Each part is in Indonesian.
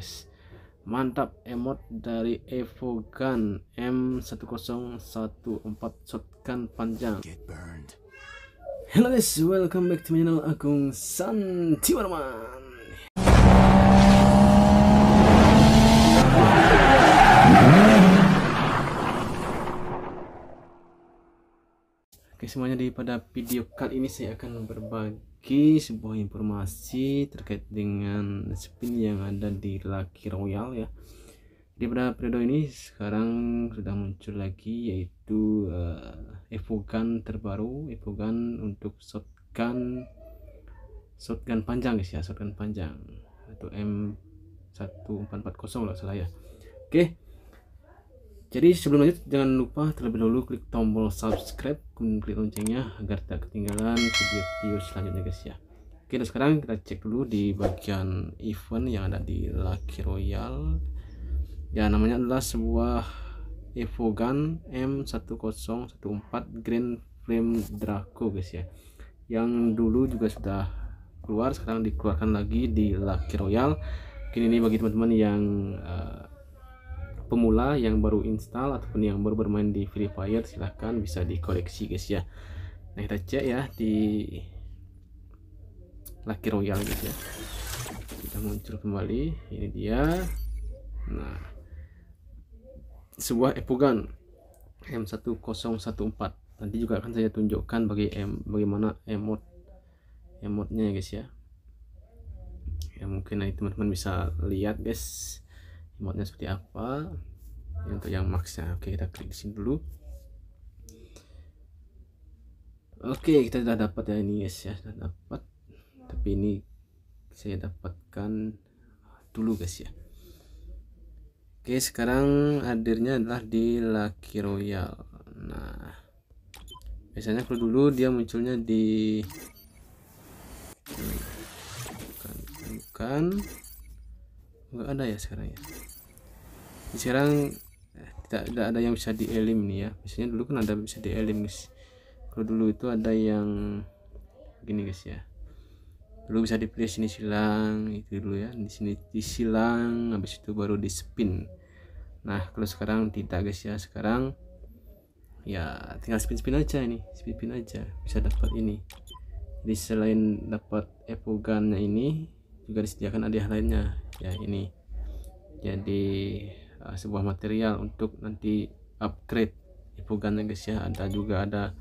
guys mantap emot dari Evo Gun M1014 shotgun panjang Hello guys, welcome back to my channel Agung warman Oke semuanya di pada video kali ini saya akan berbagi memiliki sebuah informasi terkait dengan spin yang ada di Lucky Royal ya di pada periode ini sekarang sudah muncul lagi yaitu uh, eh, evogan terbaru evogan untuk shotgun shotgun panjang guys ya shotgun panjang atau M1440 lah salah ya oke okay. Jadi sebelum lanjut jangan lupa terlebih dahulu klik tombol subscribe kemudian klik loncengnya agar tak ketinggalan video-video selanjutnya guys ya. Oke dan sekarang kita cek dulu di bagian event yang ada di Lucky Royal. Ya namanya adalah sebuah Evogan M1014 Green Flame Draco guys ya. Yang dulu juga sudah keluar sekarang dikeluarkan lagi di Lucky Royal mungkin ini bagi teman-teman yang uh, pemula yang baru install ataupun yang baru bermain di Free Fire silahkan bisa dikoreksi guys ya nah kita cek ya di Lucky Royale guys ya kita muncul kembali ini dia nah sebuah epogan M1014 nanti juga akan saya tunjukkan bagi M bagaimana emote emotnya ya guys ya ya mungkin nanti teman-teman bisa lihat guys modnya seperti apa untuk yang maxnya oke kita klik di sini dulu oke kita sudah dapat ya ini guys ya sudah dapat tapi ini saya dapatkan dulu guys ya oke sekarang hadirnya adalah di Lucky Royal nah biasanya kalau dulu dia munculnya di bukan bukan nggak ada ya sekarang ya sekarang eh, tidak, tidak ada yang bisa dielim nih ya biasanya dulu kan ada bisa dielim guys kalau dulu itu ada yang gini guys ya dulu bisa dipilih sini silang itu dulu ya di sini disilang habis itu baru di spin nah kalau sekarang tidak guys ya sekarang ya tinggal spin spin aja ini spin spin aja bisa dapat ini jadi selain dapat epogannya ini juga disediakan hadiah lainnya ya ini jadi uh, sebuah material untuk nanti upgrade ibu ganda guys ya ada juga ada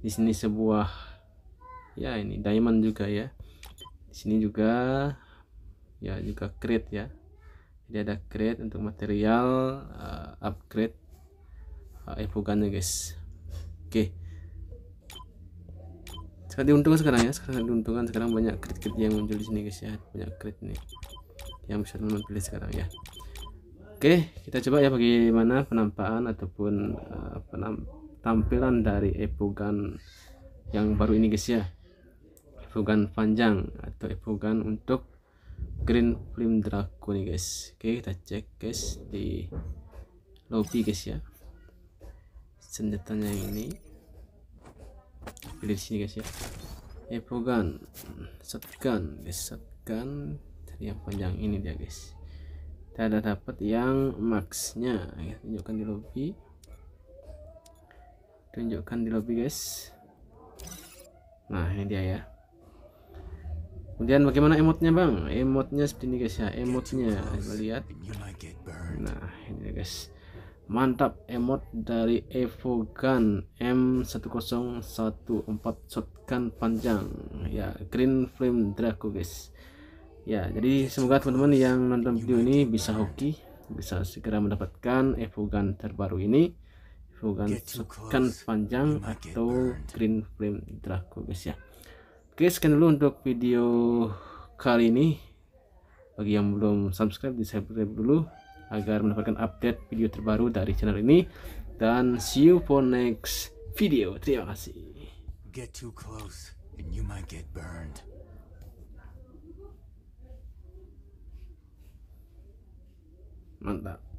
di sini sebuah ya ini diamond juga ya di sini juga ya juga crate ya jadi ada crate untuk material uh, upgrade uh, ibu guys oke okay sangat diuntungkan sekarang ya sekarang sangat diuntungkan sekarang banyak kredit yang muncul di sini guys ya banyak kredit nih yang bisa teman pilih sekarang ya oke kita coba ya bagaimana penampakan ataupun uh, tampilan dari epogan yang baru ini guys ya epogan panjang atau epogan untuk green flame draco nih guys oke kita cek guys di lobby guys ya senjatanya ini pilih di sini guys ya epogan, gun shotgun guys shotgun dari yang panjang ini dia guys kita ada dapat yang maxnya ya, tunjukkan di lobby tunjukkan di lobby guys nah ini dia ya kemudian bagaimana emotnya bang emotnya seperti ini guys ya emotnya lihat nah ini guys mantap emot dari Evogun M1014 shotgun panjang ya green flame draco guys ya jadi semoga teman-teman yang nonton video ini bisa hoki bisa segera mendapatkan Evogun terbaru ini Evogun shotgun panjang atau green flame draco guys ya oke sekian dulu untuk video kali ini bagi yang belum subscribe di subscribe dulu agar mendapatkan update video terbaru dari channel ini dan see you for next video terima kasih get too close and you might get burned mantap